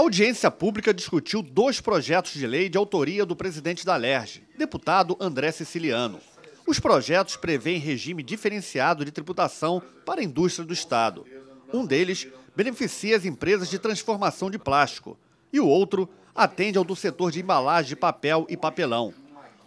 audiência pública discutiu dois projetos de lei de autoria do presidente da LERJ, deputado André Siciliano. Os projetos prevêem regime diferenciado de tributação para a indústria do Estado. Um deles beneficia as empresas de transformação de plástico e o outro atende ao do setor de embalagem de papel e papelão.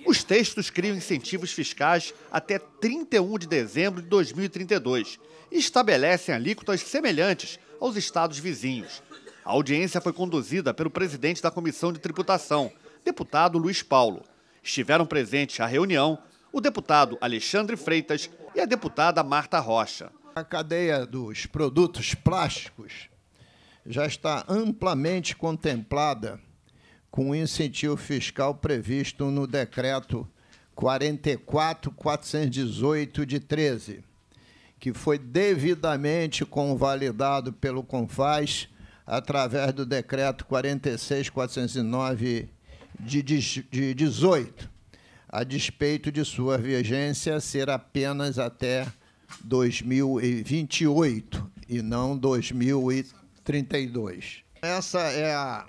Os textos criam incentivos fiscais até 31 de dezembro de 2032 e estabelecem alíquotas semelhantes aos estados vizinhos. A audiência foi conduzida pelo presidente da Comissão de Tributação, deputado Luiz Paulo. Estiveram presentes à reunião o deputado Alexandre Freitas e a deputada Marta Rocha. A cadeia dos produtos plásticos já está amplamente contemplada com o incentivo fiscal previsto no decreto 44418 de 13, que foi devidamente convalidado pelo Confaz através do decreto 46409 de 18, a despeito de sua vigência ser apenas até 2028 e não 2032. Essa é a,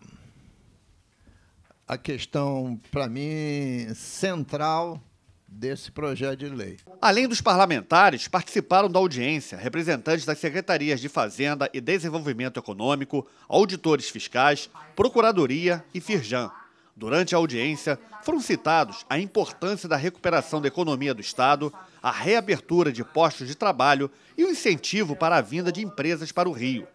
a questão, para mim, central desse projeto de lei. Além dos parlamentares, participaram da audiência representantes das secretarias de Fazenda e Desenvolvimento Econômico, auditores fiscais, Procuradoria e Firjan. Durante a audiência, foram citados a importância da recuperação da economia do Estado, a reabertura de postos de trabalho e o incentivo para a vinda de empresas para o Rio.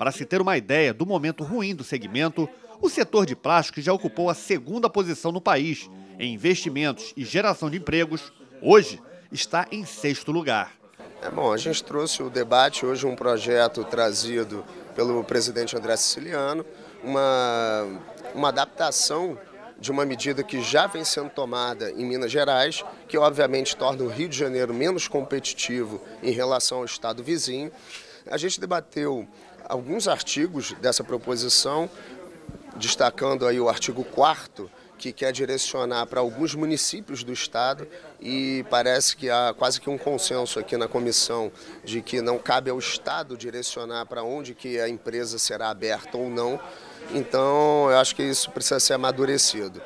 Para se ter uma ideia do momento ruim do segmento, o setor de plásticos já ocupou a segunda posição no país em investimentos e geração de empregos. Hoje, está em sexto lugar. É bom, a gente trouxe o debate hoje um projeto trazido pelo presidente André Siciliano, uma, uma adaptação de uma medida que já vem sendo tomada em Minas Gerais, que obviamente torna o Rio de Janeiro menos competitivo em relação ao estado vizinho. A gente debateu alguns artigos dessa proposição, destacando aí o artigo 4 que quer direcionar para alguns municípios do estado e parece que há quase que um consenso aqui na comissão de que não cabe ao estado direcionar para onde que a empresa será aberta ou não. Então, eu acho que isso precisa ser amadurecido.